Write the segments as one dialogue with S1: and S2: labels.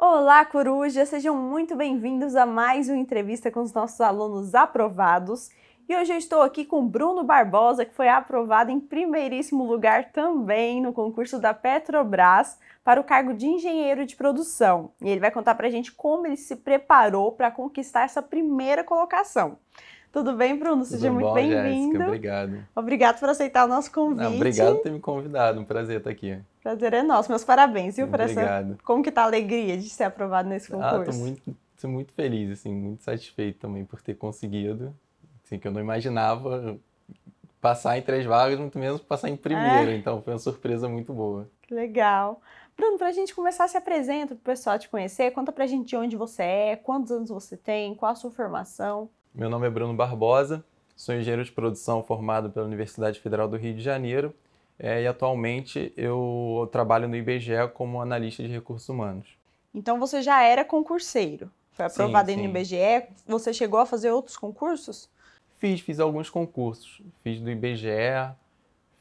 S1: Olá, coruja! Sejam muito bem-vindos a mais uma entrevista com os nossos alunos aprovados. E hoje eu estou aqui com Bruno Barbosa, que foi aprovado em primeiríssimo lugar também no concurso da Petrobras para o cargo de engenheiro de produção. E ele vai contar para a gente como ele se preparou para conquistar essa primeira colocação. Tudo bem, Bruno? Seja muito bem-vindo. Obrigado. Obrigado por aceitar o nosso convite. Não, obrigado
S2: por ter me convidado. Um prazer estar aqui.
S1: Prazer é nosso. Meus parabéns, viu? Obrigado. Essa... Como que tá a alegria de ser aprovado nesse concurso? Ah, tô muito,
S2: tô muito feliz, assim, muito satisfeito também por ter conseguido. Assim, que eu não imaginava passar em três vagas, muito menos passar em primeiro. É. Então foi uma surpresa muito boa.
S1: Que legal. Bruno, para a gente começar, se apresenta para o pessoal te conhecer. Conta para a gente de onde você é, quantos anos você tem, qual a sua formação.
S2: Meu nome é Bruno Barbosa, sou engenheiro de produção formado pela Universidade Federal do Rio de Janeiro é, e atualmente eu trabalho no IBGE como analista de recursos humanos.
S1: Então você já era concurseiro, foi aprovado sim, sim. no IBGE, você chegou a fazer outros concursos?
S2: Fiz, fiz alguns concursos, fiz do IBGE,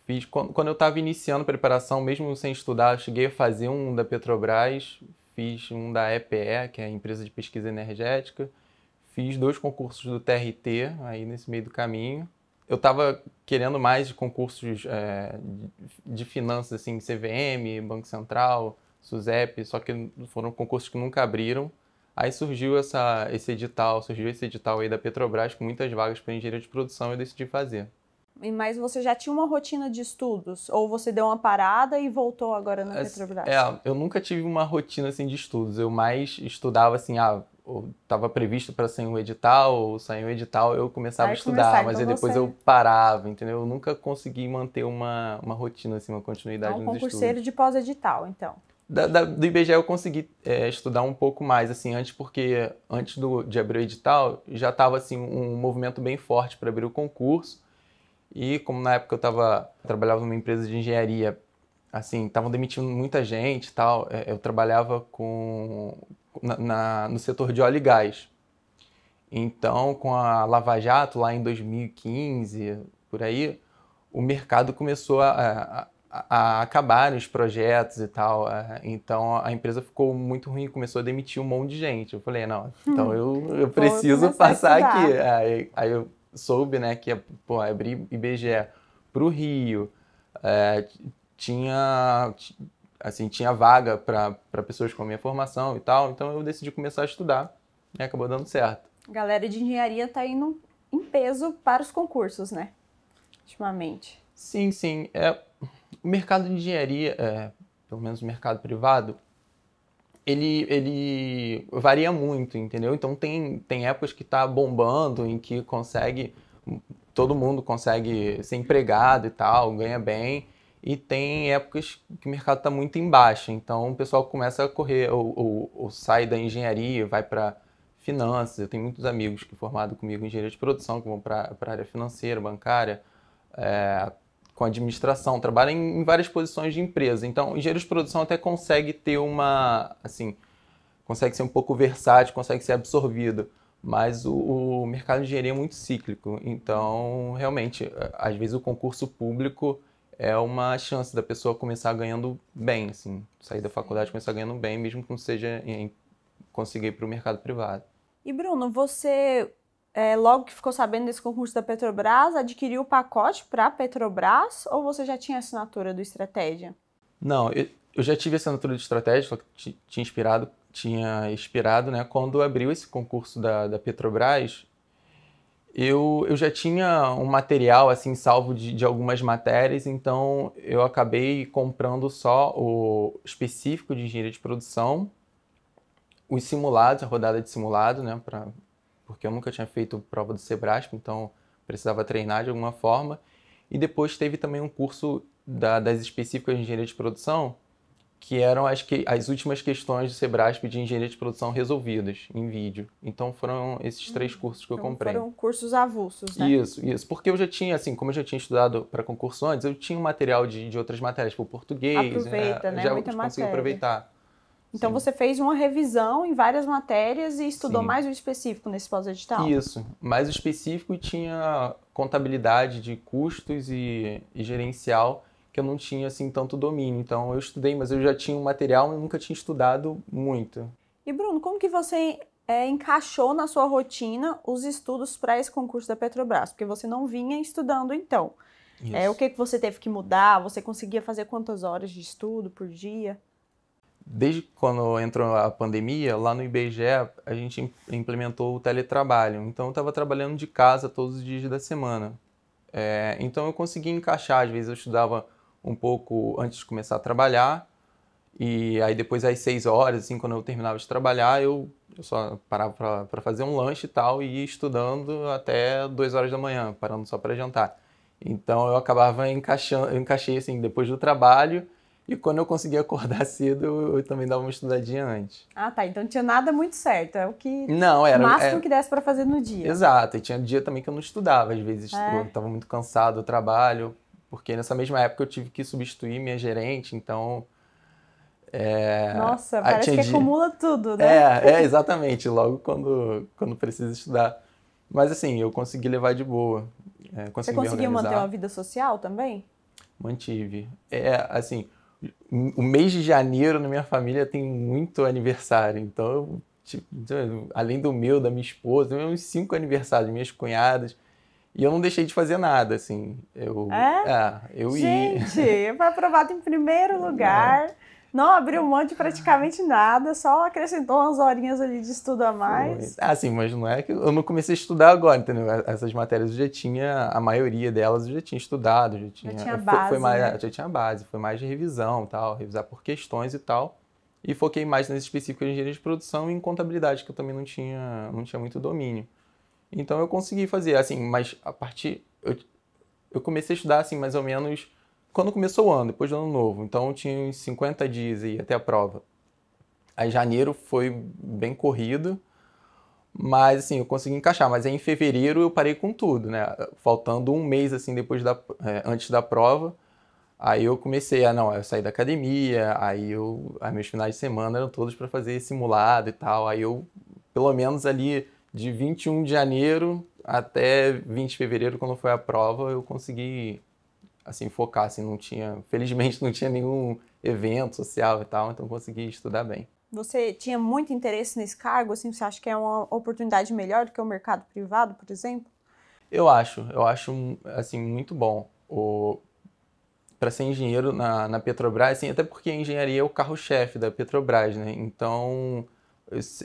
S2: fiz quando, quando eu estava iniciando a preparação, mesmo sem estudar, cheguei a fazer um da Petrobras, fiz um da EPE, que é a empresa de pesquisa energética, fiz dois concursos do TRT aí nesse meio do caminho. Eu estava querendo mais de concursos é, de finanças, assim, CVM, Banco Central, SUSEP, só que foram concursos que nunca abriram. Aí surgiu essa, esse edital, surgiu esse edital aí da Petrobras com muitas vagas para engenharia de produção e eu decidi fazer.
S1: Mas você já tinha uma rotina de estudos? Ou você deu uma parada e voltou agora na Petrobras? É,
S2: eu nunca tive uma rotina assim de estudos. Eu mais estudava assim, ah, ou estava previsto para sair um edital, ou sair um edital, eu começava Aí a estudar, começar, mas então depois você... eu parava, entendeu? Eu nunca consegui manter uma, uma rotina, assim, uma continuidade então, nos estudos. um concurseiro
S1: de pós-edital, então. Da, da, do
S2: IBGE eu consegui é, estudar um pouco mais, assim, antes porque, antes do, de abrir o edital, já estava, assim, um movimento bem forte para abrir o concurso, e como na época eu tava, trabalhava numa empresa de engenharia, assim, estavam demitindo muita gente tal, é, eu trabalhava com na, no setor de óleo e gás. Então, com a Lava Jato, lá em 2015, por aí, o mercado começou a, a, a acabar os projetos e tal. É, então, a empresa ficou muito ruim, começou a demitir um monte de gente. Eu falei, não, então eu, eu preciso passar aqui. Aí, aí, eu soube, né, que pô, abrir IBGE para o Rio, é, tinha assim, tinha vaga para pessoas com a minha formação e tal, então eu decidi começar a estudar e né, acabou dando certo.
S1: A galera de engenharia está indo em peso para os concursos, né? Ultimamente.
S2: Sim, sim. É, o mercado de engenharia, é, pelo menos o mercado privado, ele, ele varia muito, entendeu? Então tem, tem épocas que está bombando, em que consegue, todo mundo consegue ser empregado e tal, ganha bem e tem épocas que o mercado está muito em baixa. Então o pessoal começa a correr, ou, ou, ou sai da engenharia, vai para finanças. Eu tenho muitos amigos que formado comigo em engenharia de produção, que vão para a área financeira, bancária, é, com administração, trabalham em, em, várias posições de empresa. Então engenheiro de produção até consegue ter uma, assim, consegue ser um pouco versátil, consegue ser absorvido. Mas o, o mercado de engenharia é muito cíclico, então realmente, às vezes o concurso público é uma chance da pessoa começar ganhando bem, assim, sair da faculdade começar ganhando bem, mesmo que não seja em conseguir para o mercado privado.
S1: E Bruno, você é, logo que ficou sabendo desse concurso da Petrobras, adquiriu o pacote para a Petrobras ou você já tinha assinatura do Estratégia?
S2: Não, eu, eu já tive assinatura do Estratégia, só que tinha inspirado, tinha inspirado, né? Quando abriu esse concurso da, da Petrobras, eu, eu já tinha um material assim salvo de, de algumas matérias, então eu acabei comprando só o específico de engenharia de produção, os simulados, a rodada de simulado, né, pra, porque eu nunca tinha feito prova do Sebrasp, então precisava treinar de alguma forma. E depois teve também um curso da, das específicas de engenharia de produção, que eram as, que, as últimas questões do Sebrasp de engenharia de produção resolvidas em vídeo. Então foram esses três hum, cursos que então eu comprei. Foram
S1: cursos avulsos, né? Isso, isso.
S2: Porque eu já tinha, assim, como eu já tinha estudado para concurso antes, eu tinha um material de, de outras matérias, tipo português. Né? Aproveita, né? né? Já Muita consegui matéria. aproveitar.
S1: Então Sim. você fez uma revisão em várias matérias e estudou Sim. mais o específico nesse pós-edital? Isso,
S2: mais o específico e tinha contabilidade de custos e, e gerencial que eu não tinha assim tanto domínio. Então eu estudei, mas eu já tinha um material e nunca tinha estudado muito.
S1: E Bruno, como que você é, encaixou na sua rotina os estudos para esse concurso da Petrobras? Porque você não vinha estudando então. É, Isso. É, o que, que você teve que mudar? Você conseguia fazer quantas horas de estudo por dia?
S2: Desde quando entrou a pandemia, lá no IBGE, a gente implementou o teletrabalho. Então, eu estava trabalhando de casa todos os dias da semana. É, então, eu conseguia encaixar. Às vezes, eu estudava um pouco antes de começar a trabalhar. E aí depois às seis horas, assim, quando eu terminava de trabalhar, eu, eu só parava para fazer um lanche e tal e ia estudando até duas horas da manhã, parando só para jantar. Então eu acabava encaixando, eu encaixei assim, depois do trabalho, e quando eu conseguia acordar cedo, eu, eu, também dava uma estudadinha antes.
S1: Ah, tá. Então não tinha nada muito certo. É o que. Não, era. O máximo é que desse para fazer no dia.
S2: Exato. E tinha dia também que eu não estudava. Às vezes é. Tipo, eu estava muito cansado do trabalho, porque nessa mesma época eu tive que substituir minha gerente, então. É, Nossa, parece atingi... que acumula tudo, né? É, é exatamente, logo quando, quando precisa estudar. Mas assim, eu consegui levar de boa. É, Você conseguiu manter uma
S1: vida social também?
S2: Mantive. É, assim, o mês de janeiro na minha família tem muito aniversário, então, tipo, além do meu, da minha esposa, tem uns cinco aniversários, minhas cunhadas. E eu não deixei de fazer nada, assim. Eu, é? Ah, eu Gente, ia.
S1: foi aprovado em primeiro é. lugar. Não abriu mão de praticamente nada, só acrescentou umas horinhas ali de estudo a mais.
S2: Foi. Ah, sim, mas não é que eu não comecei a estudar agora, entendeu? Essas matérias eu já tinha, a maioria delas eu já tinha estudado, já tinha. Já tinha base. Foi, foi mais, né? Já tinha base, foi mais de revisão tal, revisar por questões e tal. E foquei mais nesse específico de engenharia de produção e em contabilidade, que eu também não tinha, não tinha muito domínio. Então eu consegui fazer, assim, mas a partir. Eu, eu comecei a estudar, assim, mais ou menos quando começou o ano, depois do ano novo. Então eu tinha uns 50 dias aí até a prova. Aí janeiro foi bem corrido, mas assim, eu consegui encaixar. Mas aí em fevereiro eu parei com tudo, né? Faltando um mês, assim, depois da, é, antes da prova. Aí eu comecei a, não, eu saí da academia, aí eu, aí meus finais de semana eram todos para fazer simulado e tal. Aí eu, pelo menos ali, de 21 de janeiro até 20 de fevereiro, quando foi a prova, eu consegui assim focar, assim, não tinha, felizmente não tinha nenhum evento social e tal, então consegui estudar bem.
S1: Você tinha muito interesse nesse cargo, assim, você acha que é uma oportunidade melhor do que o mercado privado, por exemplo?
S2: Eu acho, eu acho assim muito bom. O para ser engenheiro na, na Petrobras, assim, até porque a engenharia é o carro-chefe da Petrobras, né? Então,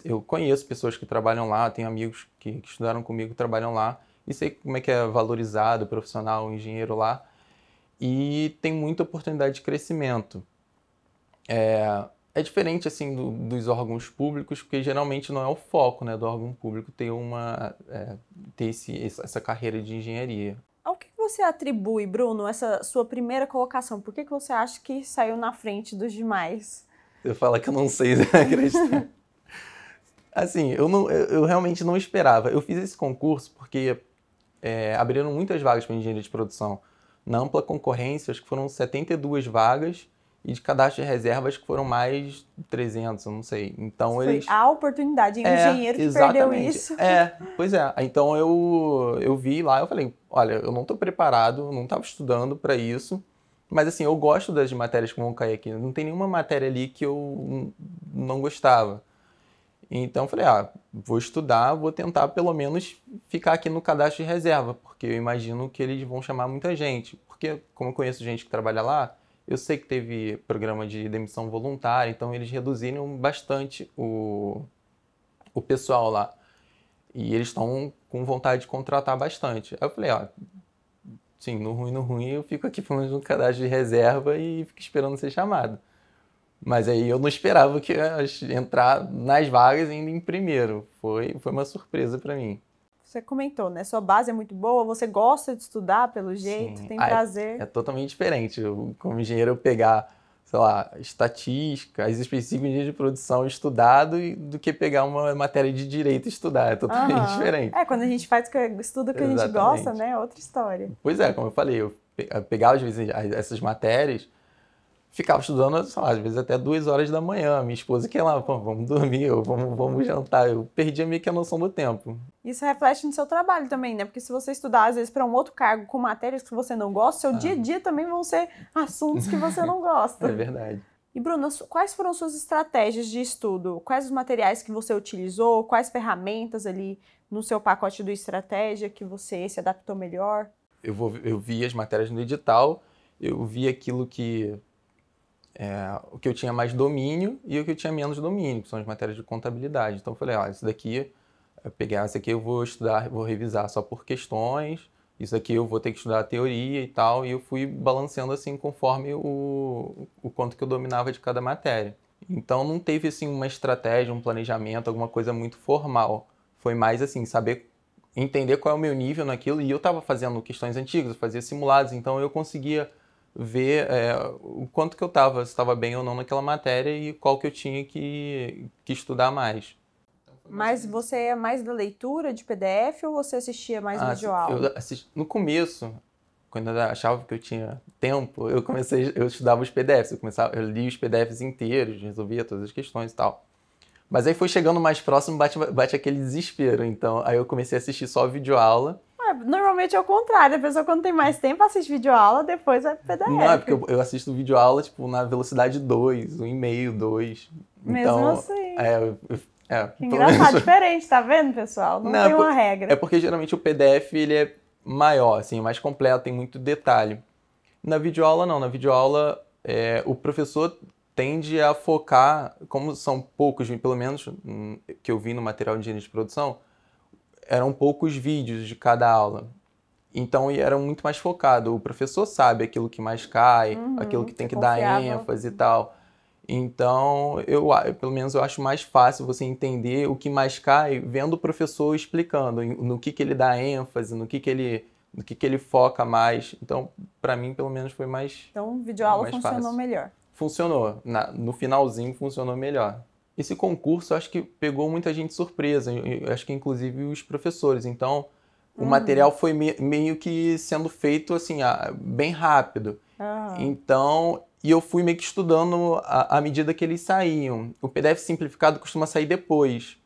S2: eu conheço pessoas que trabalham lá, tenho amigos que, que estudaram comigo, trabalham lá, e sei como é que é valorizado o profissional, engenheiro lá, e tem muita oportunidade de crescimento. É, é diferente, assim, do, dos órgãos públicos, porque geralmente não é o foco, né, do órgão público ter uma, é, ter esse, essa carreira de engenharia.
S1: Ao que você atribui, Bruno, essa sua primeira colocação? Por que, que você acha que saiu na frente dos demais?
S2: Eu falo que eu não sei né, acreditar. Assim, eu, não, eu, realmente não esperava. Eu fiz esse concurso porque é, abriram muitas vagas para engenharia de produção. Na ampla concorrência, acho que foram 72 vagas e de cadastro de reservas que foram mais 300, eu não sei. Então Foi eles
S1: a oportunidade em é, engenheiro que exatamente. perdeu isso.
S2: É, pois é. Então eu eu vi lá, eu falei, olha, eu não estou preparado, não estava estudando para isso. Mas assim, eu gosto das matérias que vão cair aqui. Não tem nenhuma matéria ali que eu não gostava. Então falei, ah, vou estudar, vou tentar pelo menos ficar aqui no cadastro de reserva, porque eu imagino que eles vão chamar muita gente. Porque, como eu conheço gente que trabalha lá, eu sei que teve programa de demissão voluntária, então eles reduziram bastante o, o pessoal lá. E eles estão com vontade de contratar bastante. Aí eu falei, ó, sim, no ruim, no ruim, eu fico aqui pelo menos no cadastro de reserva e fico esperando ser chamado. Mas aí eu não esperava que entrar nas vagas ainda em primeiro. Foi, foi uma surpresa para mim.
S1: Você comentou, né? Sua base é muito boa, você gosta de estudar pelo jeito, Sim. tem ah, é prazer. É, é,
S2: totalmente diferente. Eu, como engenheiro, eu pegar, sei lá, estatística, as específicas de produção estudado do que pegar uma matéria de direito e estudar. É totalmente Aham. diferente. É,
S1: quando a gente faz estuda que Exatamente. a gente gosta, né? É outra história.
S2: Pois é, como eu falei, eu pegava às vezes essas matérias ficava estudando, sei lá, às vezes até duas horas da manhã. Minha esposa que lá, vamos dormir, ou vamos, vamos jantar. Eu perdia meio que a noção do tempo.
S1: Isso reflete no seu trabalho também, né? Porque se você estudar, às vezes, para um outro cargo com matérias que você não gosta, seu ah. dia a dia também vão ser assuntos que você não gosta. é verdade. E, Bruno, quais foram suas estratégias de estudo? Quais os materiais que você utilizou? Quais ferramentas ali no seu pacote do Estratégia que você se adaptou melhor?
S2: Eu, vou, eu vi as matérias no edital, eu vi aquilo que é, o que eu tinha mais domínio e o que eu tinha menos domínio, que são as matérias de contabilidade. Então eu falei, ah, isso daqui, pegar ah, isso aqui eu vou estudar, vou revisar só por questões, isso aqui eu vou ter que estudar a teoria e tal, e eu fui balanceando assim conforme o, o quanto que eu dominava de cada matéria. Então não teve assim uma estratégia, um planejamento, alguma coisa muito formal. Foi mais assim, saber entender qual é o meu nível naquilo, e eu estava fazendo questões antigas, eu fazia simulados, então eu conseguia ver é, o quanto que eu estava, se estava bem ou não naquela matéria e qual que eu tinha que, que estudar mais.
S1: Então, Mas você é mais da leitura de PDF ou você assistia mais ah, visual?
S2: Assisti, no começo, quando eu achava que eu tinha tempo, eu comecei, eu estudava os PDFs, eu começava, eu li os PDFs inteiros, resolvia todas as questões e tal. Mas aí foi chegando mais próximo, bate, bate aquele desespero. Então, aí eu comecei a assistir só videoaula
S1: normalmente é o contrário. A pessoa, quando tem mais tempo, assiste videoaula, depois vai pro PDF. Não, é porque eu,
S2: eu assisto videoaula, tipo, na velocidade 2, 1,5, 2. Então, Mesmo assim. É, é, que engraçado, menos...
S1: diferente, tá vendo, pessoal? Não, Não é tem é por, uma regra. É
S2: porque geralmente o PDF ele é maior, assim, mais completo, tem muito detalhe. Na videoaula, não. Na videoaula, é, o professor tende a focar, como são poucos, pelo menos hum, que eu vi no material de engenharia de produção, eram poucos vídeos de cada aula. Então era muito mais focado. O professor sabe aquilo que mais cai, uhum, aquilo que tem que é dar ênfase e tal. Então, eu, pelo menos eu acho mais fácil você entender o que mais cai vendo o professor explicando no que, que ele dá ênfase, no que, que ele no que, que ele foca mais. Então, para mim, pelo menos foi mais
S1: Então, videoaula aula funcionou fácil. melhor.
S2: Funcionou. Na, no finalzinho funcionou melhor. Esse concurso acho que pegou muita gente surpresa, acho que inclusive os professores. Então, o uhum. material foi me, meio que sendo feito assim, bem rápido. Uhum. Então, e eu fui meio que estudando à medida que eles saíam. O PDF simplificado costuma sair depois.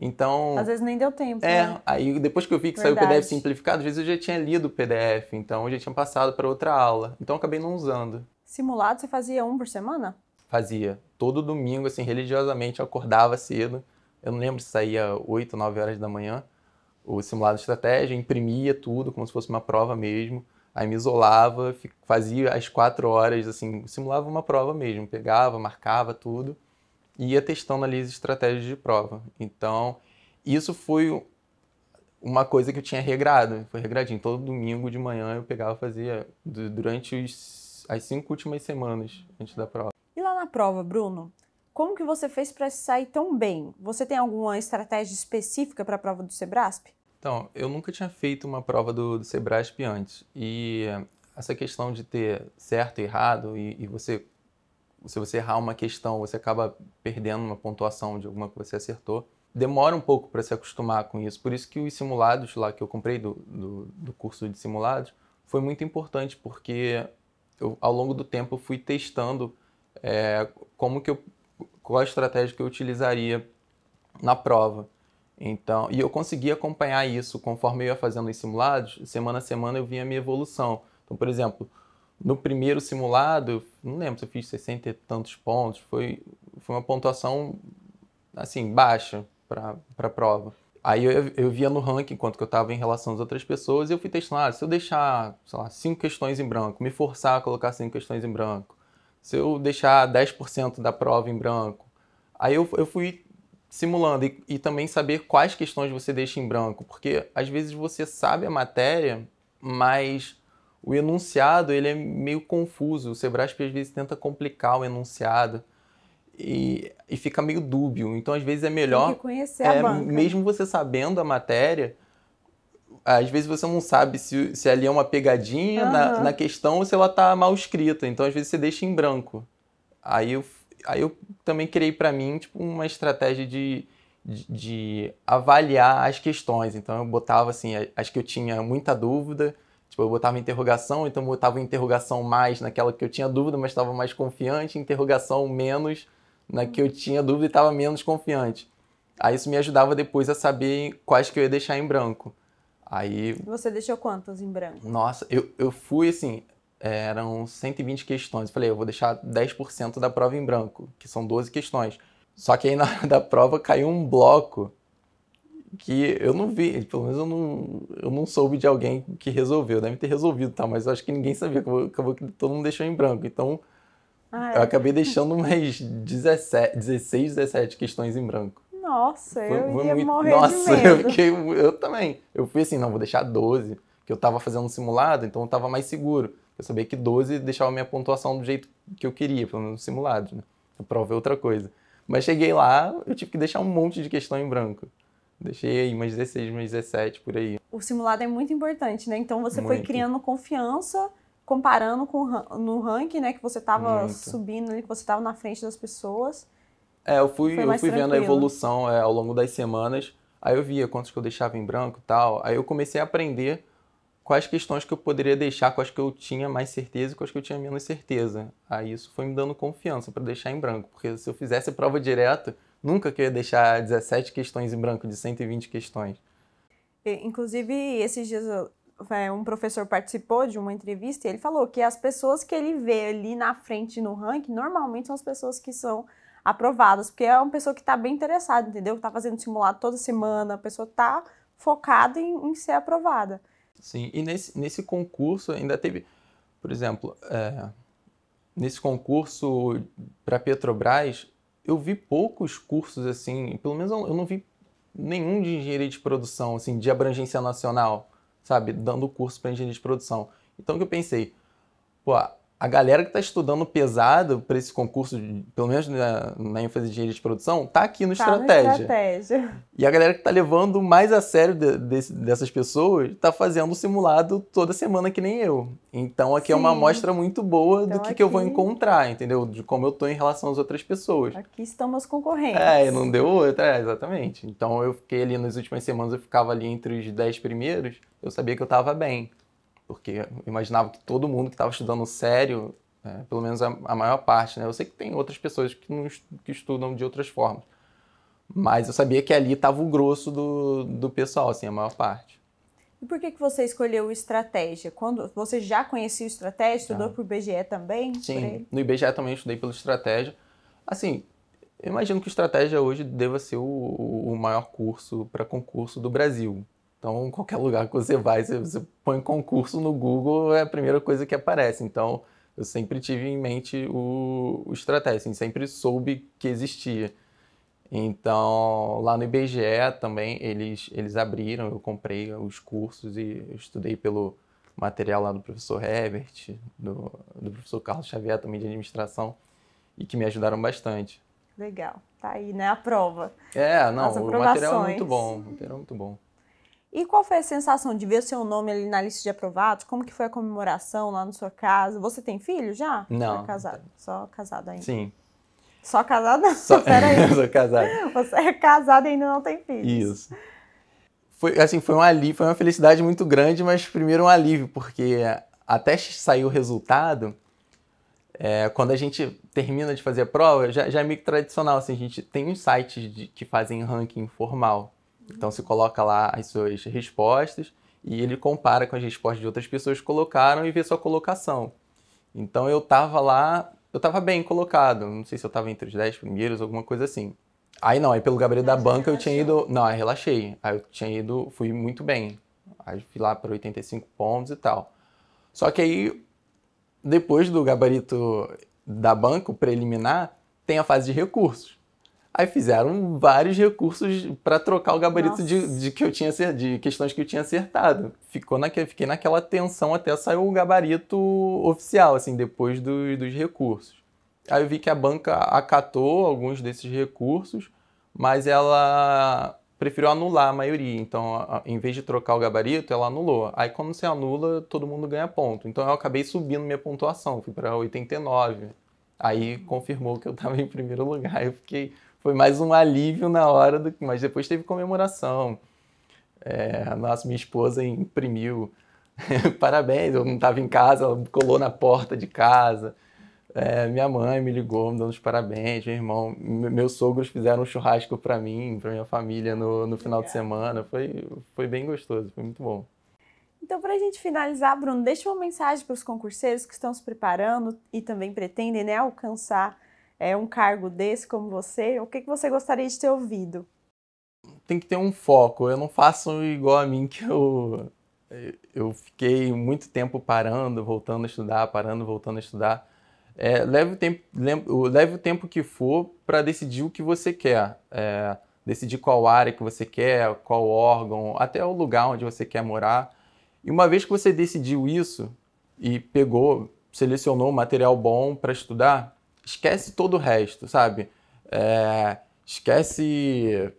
S2: Então. Às vezes
S1: nem deu tempo. É, né?
S2: aí depois que eu vi que Verdade. saiu o PDF simplificado, às vezes eu já tinha lido o PDF, então eu já tinha passado para outra aula. Então eu acabei não usando.
S1: Simulado você fazia um por semana?
S2: Fazia todo domingo, assim, religiosamente, eu acordava cedo. Eu não lembro se saía 8, 9 horas da manhã, o simulado de estratégia, imprimia tudo como se fosse uma prova mesmo. Aí me isolava, fazia às quatro horas, assim, simulava uma prova mesmo, pegava, marcava tudo e ia testando ali as estratégias de prova. Então, isso foi uma coisa que eu tinha regrado, foi regradinho. Todo domingo de manhã eu pegava e fazia durante os, as cinco últimas semanas antes da prova
S1: na prova, Bruno, como que você fez para sair tão bem? Você tem alguma estratégia específica para a prova do Sebrasp?
S2: Então, eu nunca tinha feito uma prova do, do Sebrasp antes. E essa questão de ter certo e errado, e, e você se você errar uma questão, você acaba perdendo uma pontuação de alguma que você acertou. Demora um pouco para se acostumar com isso. Por isso que os simulados lá que eu comprei do, do, do curso de simulados foi muito importante, porque eu, ao longo do tempo eu fui testando é, como que eu, qual a estratégia que eu utilizaria na prova. Então, e eu consegui acompanhar isso conforme eu ia fazendo os simulados, semana a semana eu via a minha evolução. Então, por exemplo, no primeiro simulado, não lembro se eu fiz 60 e tantos pontos, foi, foi uma pontuação assim, baixa para a prova. Aí eu, eu via no ranking enquanto que eu estava em relação às outras pessoas e eu fui testando, ah, se eu deixar, sei lá, cinco questões em branco, me forçar a colocar cinco questões em branco, se eu deixar 10% da prova em branco, aí eu, eu fui simulando e, e, também saber quais questões você deixa em branco, porque às vezes você sabe a matéria, mas o enunciado ele é meio confuso. O Sebrasp às vezes tenta complicar o enunciado e, e fica meio dúbio. Então às vezes é melhor, Tem que conhecer é, a banca. mesmo você sabendo a matéria, às vezes você não sabe se, se ali é uma pegadinha uhum. na, na questão ou se ela tá mal escrita. Então, às vezes, você deixa em branco. Aí eu, aí eu também criei para mim, tipo, uma estratégia de, de, de, avaliar as questões. Então, eu botava, assim, as que eu tinha muita dúvida, tipo, eu botava interrogação, então eu botava interrogação mais naquela que eu tinha dúvida, mas estava mais confiante, interrogação menos na que eu tinha dúvida e estava menos confiante. Aí isso me ajudava depois a saber quais que eu ia deixar em branco. Aí.
S1: Você deixou quantas em branco?
S2: Nossa, eu, eu fui assim. Eram 120 questões. falei, eu vou deixar 10% da prova em branco, que são 12 questões. Só que aí na hora da prova caiu um bloco que eu não vi, pelo menos eu não, eu não soube de alguém que resolveu. Deve ter resolvido, tá? Mas eu acho que ninguém sabia, acabou, acabou que todo mundo deixou em branco. Então, ah, é. eu acabei deixando umas 17, 16, 17 questões em branco. Nossa, foi, eu foi ia muito... morrer Nossa, de medo. Eu, fiquei, eu também. Eu fui assim, não, vou deixar 12, que eu tava fazendo um simulado, então eu tava mais seguro. Eu sabia que 12 deixava a minha pontuação do jeito que eu queria, pelo menos simulado, né? A prova é outra coisa. Mas cheguei lá, eu tive que deixar um monte de questão em branco. Deixei aí umas 16, umas 17 por aí.
S1: O simulado é muito importante, né? Então você muito. foi criando confiança, comparando com no ranking, né? Que você estava subindo, ali, que você estava na frente das pessoas.
S2: É, eu fui, eu fui vendo a evolução é, ao longo das semanas. Aí eu via quantos que eu deixava em branco e tal. Aí eu comecei a aprender quais questões que eu poderia deixar, quais que eu tinha mais certeza e quais que eu tinha menos certeza. Aí isso foi me dando confiança para deixar em branco. Porque se eu fizesse a prova direta, nunca que eu ia deixar 17 questões em branco de 120 questões.
S1: Inclusive, esses dias é, um professor participou de uma entrevista e ele falou que as pessoas que ele vê ali na frente no ranking normalmente são as pessoas que são aprovadas, porque é uma pessoa que está bem interessada, entendeu? Que está fazendo simulado toda semana, a pessoa está focada em, em, ser aprovada.
S2: Sim, e nesse, nesse concurso ainda teve, por exemplo, é, nesse concurso para Petrobras, eu vi poucos cursos assim, pelo menos eu não vi nenhum de engenharia de produção, assim, de abrangência nacional, sabe, dando curso para engenharia de produção. Então o que eu pensei, pô, a galera que está estudando pesado para esse concurso, pelo menos na, na ênfase de engenharia de produção, está aqui no tá estratégia.
S1: estratégia.
S2: E a galera que está levando mais a sério de, de, dessas pessoas está fazendo o simulado toda semana que nem eu. Então aqui Sim. é uma amostra muito boa então, do que, aqui... que, eu vou encontrar, entendeu? De como eu estou em relação às outras pessoas.
S1: Aqui estão meus concorrentes. É, não deu
S2: outra, é, exatamente. Então eu fiquei ali nas últimas semanas, eu ficava ali entre os 10 primeiros, eu sabia que eu estava bem porque imaginava que todo mundo que estava estudando sério, né, pelo menos a, a, maior parte, né? Eu sei que tem outras pessoas que, não, que estudam de outras formas, mas eu sabia que ali estava o grosso do, do pessoal, assim, a maior parte.
S1: E por que, que você escolheu estratégia? Quando Você já conhecia estratégia? Estudou para o IBGE também? Sim,
S2: no IBGE também estudei pelo estratégia. Assim, eu imagino que estratégia hoje deva ser o, o maior curso para concurso do Brasil. Então, qualquer lugar que você vai, você, você põe concurso no Google, é a primeira coisa que aparece. Então, eu sempre tive em mente o, o estratégia, assim, sempre soube que existia. Então, lá no IBGE também, eles, eles abriram, eu comprei os cursos e estudei pelo material lá do professor Herbert, do, do professor Carlos Xavier também de administração, e que me ajudaram bastante.
S1: Legal, tá aí, né, a prova. É, não, o material é muito bom, o
S2: material é muito bom.
S1: E qual foi a sensação de ver o seu nome ali na lista de aprovados? Como que foi a comemoração lá na sua casa? Você tem filho já? Não. Só é casado, só casado ainda. Sim. Só casado não, só... peraí. sou casado. Você é casado e ainda não tem filhos. Isso.
S2: Foi, assim, foi um alívio, foi uma felicidade muito grande, mas primeiro um alívio, porque até sair o resultado, é, quando a gente termina de fazer a prova, já, já, é meio que tradicional, assim, a gente tem uns sites de, que fazem ranking formal. Então se coloca lá as suas respostas e ele compara com as respostas de outras pessoas que colocaram e vê sua colocação. Então eu estava lá, eu estava bem colocado, não sei se eu estava entre os 10 primeiros, alguma coisa assim. Aí não, aí pelo gabarito ah, da banca eu tinha ido, não, aí relaxei. Aí eu tinha ido, fui muito bem. Aí fui lá para 85 pontos e tal. Só que aí depois do gabarito da banca, o preliminar, tem a fase de recursos. Aí fizeram vários recursos para trocar o gabarito de, de, que eu tinha de questões que eu tinha acertado. Ficou naque, fiquei naquela tensão até sair o gabarito oficial, assim, depois do, dos recursos. Aí eu vi que a banca acatou alguns desses recursos, mas ela preferiu anular a maioria. Então, em vez de trocar o gabarito, ela anulou. Aí, quando você anula, todo mundo ganha ponto. Então, eu acabei subindo minha pontuação, fui para 89. Aí confirmou que eu estava em primeiro lugar. Eu fiquei foi mais um alívio na hora, do, mas depois teve comemoração. É, nossa, minha esposa imprimiu parabéns, eu não estava em casa, ela colou na porta de casa. É, minha mãe me ligou, me dando os parabéns, meu irmão, meus sogros fizeram um churrasco para mim, para minha família no, no final de semana. Foi, foi bem gostoso, foi muito bom.
S1: Então, para a gente finalizar, Bruno, deixa uma mensagem para os concurseiros que estão se preparando e também pretendem né, alcançar é, um cargo desse como você, o que, que você gostaria de ter ouvido?
S2: Tem que ter um foco. Eu não faço igual a mim que eu eu fiquei muito tempo parando, voltando a estudar, parando, voltando a estudar. É, leve, o tempo, leve o tempo que for para decidir o que você quer. É, decidir qual área que você quer, qual órgão, até o lugar onde você quer morar. E uma vez que você decidiu isso e pegou, selecionou um material bom para estudar, esquece todo o resto, sabe? É, esquece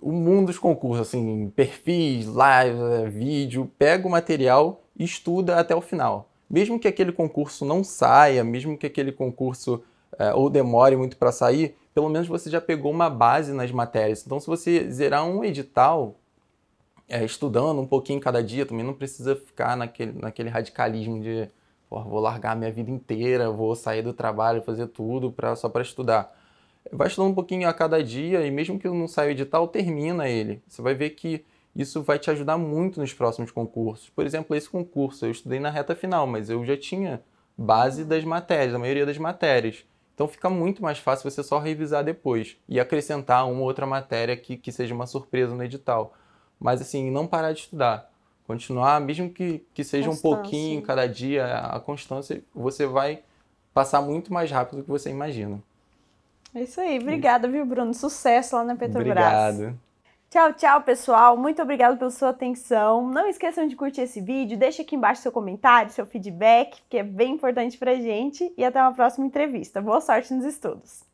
S2: o mundo dos concursos, assim, perfis, live, é, vídeo, pega o material e estuda até o final. Mesmo que aquele concurso não saia, mesmo que aquele concurso é, ou demore muito para sair, pelo menos você já pegou uma base nas matérias. Então, se você zerar um edital, é, estudando um pouquinho cada dia, também não precisa ficar naquele, naquele radicalismo de vou largar minha vida inteira, vou sair do trabalho, fazer tudo pra, só para estudar. Vai estudando um pouquinho a cada dia e mesmo que não saia o edital, termina ele. Você vai ver que isso vai te ajudar muito nos próximos concursos. Por exemplo, esse concurso eu estudei na reta final, mas eu já tinha base das matérias, a maioria das matérias. Então fica muito mais fácil você só revisar depois e acrescentar uma ou outra matéria que, que seja uma surpresa no edital. Mas assim, não parar de estudar. Continuar, mesmo que, que seja constância. um pouquinho cada dia, a constância, você vai passar muito mais rápido do que você imagina.
S1: É isso aí. Obrigada, viu, Bruno? Sucesso lá na Petrobras. Obrigado. Tchau, tchau, pessoal. Muito obrigado pela sua atenção. Não esqueçam de curtir esse vídeo, deixa aqui embaixo seu comentário, seu feedback, que é bem importante pra gente. E até uma próxima entrevista. Boa sorte nos estudos.